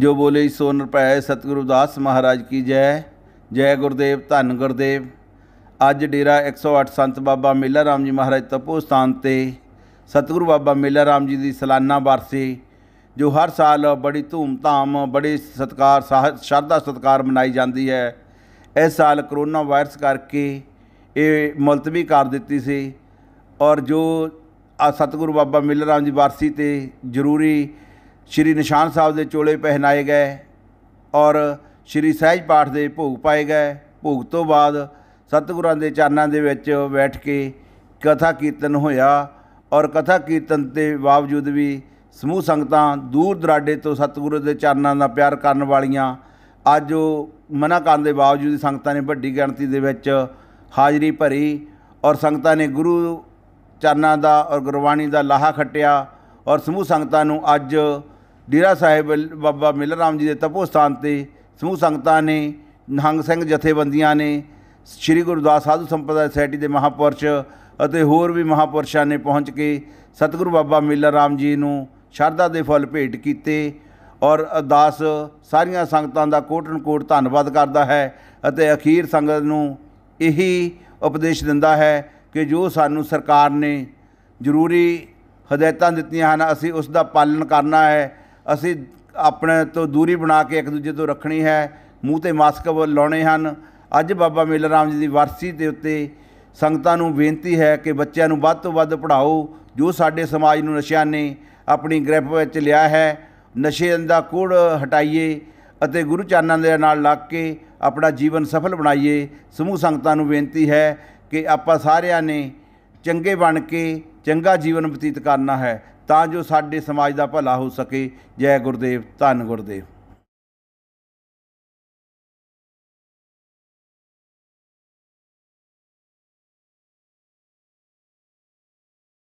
ਜੋ ਬੋਲੇ ਸੋ ਨਿਰਭੈ ਸਤਿਗੁਰੂ ਦਾਸ ਮਹਾਰਾਜ ਕੀ ਜੈ ਜੈ ਗੁਰਦੇਵ ਧੰਨ ਗੁਰਦੇਵ ਅੱਜ ਡੇਰਾ 108 ਸੰਤ ਬਾਬਾ ਮੇਲਾ ਰਾਮ ਜੀ ਮਹਾਰਾਜ ਤਪੋ ਸਥਾਨ ਤੇ ਸਤਿਗੁਰੂ ਬਾਬਾ ਮੇਲਾ ਰਾਮ ਜੀ ਦੀ ਸਾਲਾਨਾ ਵਾਰਸੀ ਜੋ ਹਰ ਸਾਲ ਬੜੀ ਧੂਮ-ਧਾਮ ਬੜੇ ਸਤਕਾਰ ਸ਼ਰਧਾ ਸਤਕਾਰ ਮਨਾਈ ਜਾਂਦੀ ਹੈ ਇਸ ਸਾਲ ਕਰੋਨਾ ਵਾਇਰਸ ਕਰਕੇ ਇਹ ਮੁਲਤਵੀ ਕਰ ਦਿੱਤੀ ਸੀ ਔਰ ਜੋ ਆ ਸਤਿਗੁਰੂ ਬਾਬਾ ਮਿਲਰਾਮ ਜੀ ਵਾਰਸੀ ਤੇ ਜ਼ਰੂਰੀ ਸ਼੍ਰੀ ਨਿਸ਼ਾਨ ਸਾਹਿਬ ਦੇ ਚੋਲੇ ਪਹਿਨਾਏ ਗਏ ਔਰ ਸ਼੍ਰੀ ਸਹਿਜ ਪਾਠ ਦੇ ਭੋਗ ਪਾਏ ਗਏ ਭੋਗ ਤੋਂ ਬਾਅਦ ਸਤਿਗੁਰਾਂ ਦੇ ਚਰਨਾਂ ਦੇ ਵਿੱਚ ਬੈਠ ਕੇ ਕਥਾ ਕੀਰਤਨ ਹੋਇਆ ਔਰ ਕਥਾ ਕੀਰਤਨ ਦੇ ਬਾਵਜੂਦ ਵੀ ਸਮੂਹ ਸੰਗਤਾਂ ਦੂਰ ਦਰਾਡੇ ਤੋਂ ਸਤਿਗੁਰੂ ਦੇ ਚਰਨਾਂ ਦਾ ਪਿਆਰ ਕਰਨ ਵਾਲੀਆਂ ਅੱਜ ਉਹ ਮਨਾ ਕਰਨ ਦੇ ਬਾਵਜੂਦ ਸੰਗਤਾਂ ਨੇ ਵੱਡੀ ਗਿਣਤੀ ਦੇ ਵਿੱਚ ਹਾਜ਼ਰੀ ਭਰੀ ਔਰ ਸੰਗਤਾਂ ਨੇ ਗੁਰੂ ਚਰਨਾਂ ਦਾ ਔਰ ਗੁਰਬਾਣੀ ਦਾ ਲਾਹਾ ਖੱਟਿਆ ਔਰ ਸਮੂਹ ਸੰਗਤਾਂ ਨੂੰ ਅੱਜ ਡੇਰਾ ਸਾਹਿਬ ਬਾਬਾ ਮਿਲਨ ਰਾਮ ਜੀ ਦੇ ਤਪੋ ਸਥਾਨ ਤੇ ਸਮੂਹ ਸੰਗਤਾਂ ਨੇ ਨਹੰਗ ਸਿੰਘ ਜਥੇਬੰਦੀਆਂ ਨੇ ਸ੍ਰੀ ਗੁਰਦਾਸ ਸਾਧੂ ਸੰਪਦਾ ਸੋਸਾਇਟੀ ਦੇ ਮਹਾਪੁਰਸ਼ ਅਤੇ ਹੋਰ ਵੀ ਮਹਾਪੁਰਸ਼ਾਂ ਨੇ ਪਹੁੰਚ ਕੇ ਸਤਿਗੁਰੂ ਬਾਬਾ ਮਿਲਨ ਰਾਮ ਜੀ ਨੂੰ ਸ਼ਰਧਾ ਦੇ ਫੁੱਲ ਭੇਟ ਕੀਤੇ ਔਰ ਅਰਦਾਸ ਸਾਰੀਆਂ ਸੰਗਤਾਂ ਦਾ ਕੋਟਨ ਕੋਟ ਧੰਨਵਾਦ ਕਰਦਾ ਹੈ ਅਤੇ ਅਖੀਰ ਸੰਗਤ ਨੂੰ ਇਹੀ ਉਪਦੇਸ਼ ਦਿੰਦਾ ਹੈ ਕਿ ਜੋ ਸਾਨੂੰ ਸਰਕਾਰ ਨੇ ਜ਼ਰੂਰੀ ਹਦਾਇਤਾਂ ਦਿੱਤੀਆਂ ਹਨ ਅਸੀਂ ਉਸ ਦਾ ਪਾਲਣ ਕਰਨਾ ਹੈ ਅਸੀਂ ਆਪਣੇ ਤੋਂ ਦੂਰੀ ਬਣਾ ਕੇ ਇੱਕ ਦੂਜੇ ਤੋਂ ਰੱਖਣੀ ਹੈ ਮੂੰਹ ਤੇ ਮਾਸਕ ਲਾਉਣੇ ਹਨ ਅੱਜ ਬਾਬਾ ਮੇਲ ਰਾਮ ਜੀ ਦੀ ਵਰਸੀ ਦੇ ਉੱਤੇ ਸੰਗਤਾਂ ਨੂੰ ਬੇਨਤੀ ਹੈ ਕਿ ਬੱਚਿਆਂ ਨੂੰ ਵੱਧ ਤੋਂ ਵੱਧ ਪੜ੍ਹਾਓ ਜੋ ਸਾਡੇ ਸਮਾਜ ਨੂੰ ਨਸ਼ਿਆਂ ਨੇ ਆਪਣੀ ਗ੍ਰਿਪ ਵਿੱਚ ਲਿਆ ਹੈ ਨਸ਼ੇ ਦਾ ਕੋੜ ਹਟਾਈਏ ਅਤੇ ਗੁਰੂ ਚਾਨਣ ਦੇ ਨਾਲ ਲੱਗ ਕੇ ਆਪਣਾ ਜੀਵਨ ਸਫਲ ਬਣਾਈਏ ਸਮੂਹ ਸੰਗਤਾਂ ਨੂੰ ਬੇਨਤੀ ਹੈ ਕਿ ਆਪਾਂ ਸਾਰਿਆਂ ਨੇ ਚੰਗੇ ਬਣ ਕੇ ਚੰਗਾ ਜੀਵਨ ਬਤੀਤ ਕਰਨਾ ਹੈ ਤਾਂ ਜੋ ਸਾਡੇ ਸਮਾਜ ਦਾ ਭਲਾ ਹੋ ਸਕੇ ਜੈ ਗੁਰਦੇਵ ਧੰਨ ਗੁਰਦੇਵ